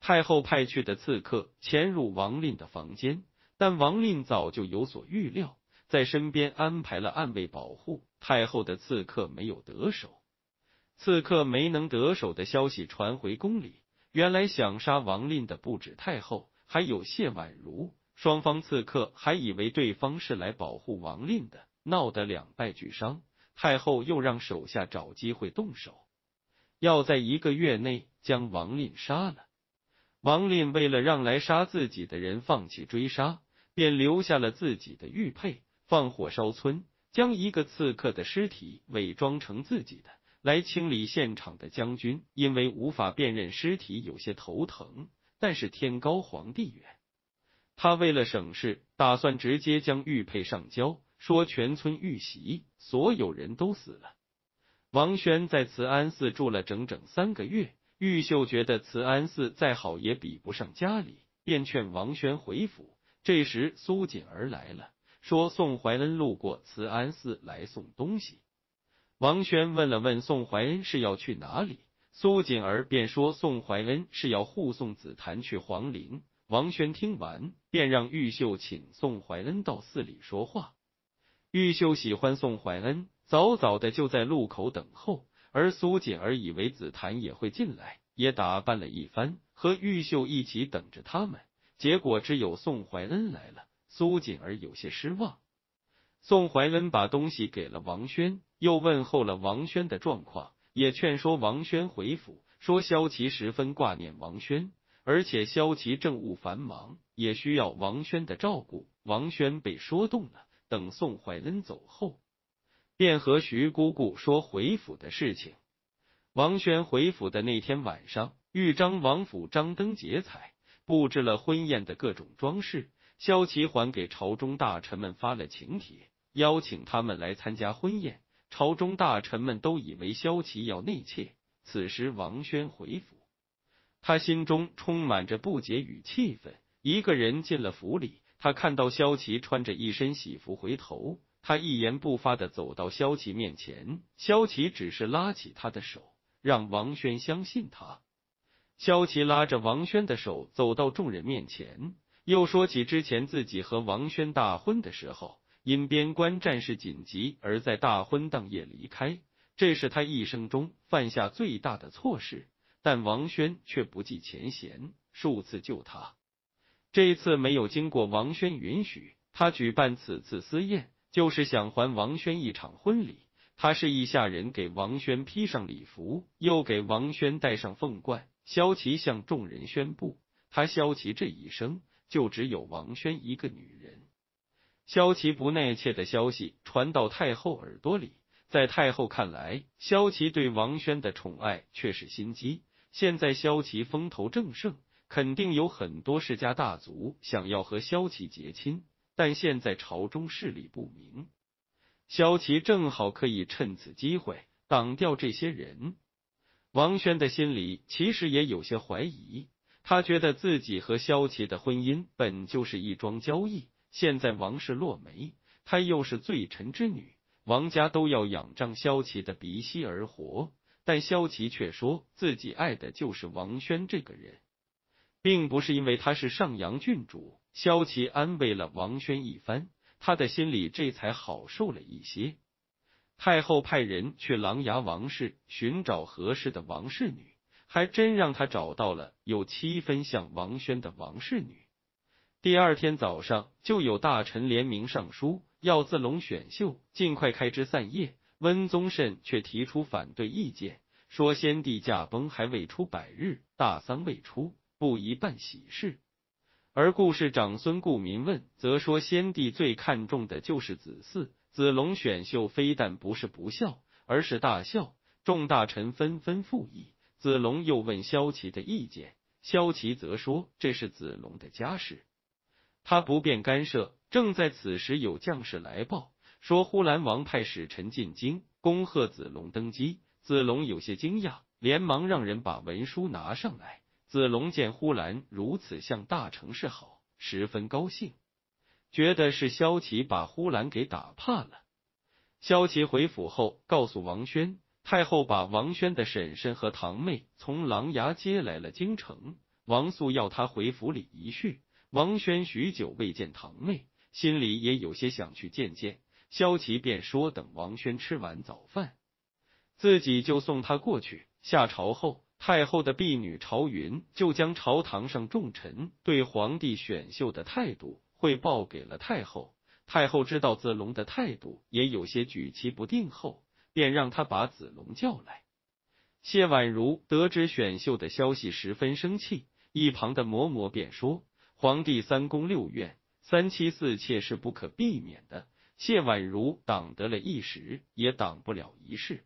太后派去的刺客潜入王令的房间，但王令早就有所预料，在身边安排了暗卫保护。太后的刺客没有得手，刺客没能得手的消息传回宫里。原来想杀王令的不止太后，还有谢婉如。双方刺客还以为对方是来保护王令的，闹得两败俱伤。太后又让手下找机会动手，要在一个月内将王蔺杀了。王蔺为了让来杀自己的人放弃追杀，便留下了自己的玉佩，放火烧村，将一个刺客的尸体伪装成自己的，来清理现场的将军。因为无法辨认尸体，有些头疼，但是天高皇帝远，他为了省事，打算直接将玉佩上交。说全村遇袭，所有人都死了。王轩在慈安寺住了整整三个月。玉秀觉得慈安寺再好也比不上家里，便劝王轩回府。这时苏锦儿来了，说宋怀恩路过慈安寺来送东西。王轩问了问宋怀恩是要去哪里，苏锦儿便说宋怀恩是要护送紫檀去皇陵。王轩听完，便让玉秀请宋怀恩到寺里说话。玉秀喜欢宋怀恩，早早的就在路口等候。而苏锦儿以为紫檀也会进来，也打扮了一番，和玉秀一起等着他们。结果只有宋怀恩来了，苏锦儿有些失望。宋怀恩把东西给了王轩，又问候了王轩的状况，也劝说王轩回府，说萧綦十分挂念王轩，而且萧綦政务繁忙，也需要王轩的照顾。王轩被说动了。等宋怀恩走后，便和徐姑姑说回府的事情。王轩回府的那天晚上，豫章王府张灯结彩，布置了婚宴的各种装饰。萧齐还给朝中大臣们发了请帖，邀请他们来参加婚宴。朝中大臣们都以为萧齐要内妾。此时，王轩回府，他心中充满着不解与气愤，一个人进了府里。他看到萧琪穿着一身喜服回头，他一言不发的走到萧琪面前。萧琪只是拉起他的手，让王轩相信他。萧琪拉着王轩的手走到众人面前，又说起之前自己和王轩大婚的时候，因边关战事紧急而在大婚当夜离开，这是他一生中犯下最大的错事。但王轩却不计前嫌，数次救他。这次没有经过王轩允许，他举办此次私宴，就是想还王轩一场婚礼。他示意下人给王轩披上礼服，又给王轩戴上凤冠。萧綦向众人宣布，他萧綦这一生就只有王轩一个女人。萧綦不耐切的消息传到太后耳朵里，在太后看来，萧綦对王轩的宠爱却是心机。现在萧綦风头正盛。肯定有很多世家大族想要和萧齐结亲，但现在朝中势力不明，萧齐正好可以趁此机会挡掉这些人。王轩的心里其实也有些怀疑，他觉得自己和萧齐的婚姻本就是一桩交易。现在王氏落梅，他又是罪臣之女，王家都要仰仗萧齐的鼻息而活，但萧齐却说自己爱的就是王轩这个人。并不是因为他是上阳郡主，萧綦安慰了王轩一番，他的心里这才好受了一些。太后派人去琅琊王室寻找合适的王室女，还真让他找到了有七分像王轩的王室女。第二天早上，就有大臣联名上书，要自龙选秀，尽快开枝散叶。温宗慎却提出反对意见，说先帝驾崩还未出百日，大丧未出。不宜办喜事，而顾氏长孙顾民问则说：“先帝最看重的就是子嗣，子龙选秀非但不是不孝，而是大孝。”众大臣纷纷附议。子龙又问萧齐的意见，萧齐则说：“这是子龙的家事，他不便干涉。”正在此时，有将士来报说，呼兰王派使臣进京恭贺子龙登基。子龙有些惊讶，连忙让人把文书拿上来。子龙见呼兰如此向大城市好，十分高兴，觉得是萧齐把呼兰给打怕了。萧齐回府后，告诉王轩，太后把王轩的婶婶和堂妹从琅琊接来了京城，王素要他回府里一叙。王轩许久未见堂妹，心里也有些想去见见。萧齐便说，等王轩吃完早饭，自己就送他过去。下朝后。太后的婢女朝云就将朝堂上重臣对皇帝选秀的态度汇报给了太后。太后知道子龙的态度也有些举棋不定后，便让他把子龙叫来。谢婉如得知选秀的消息十分生气，一旁的嬷嬷便说：“皇帝三宫六院，三妻四妾是不可避免的。谢婉如挡得了一时，也挡不了一世。”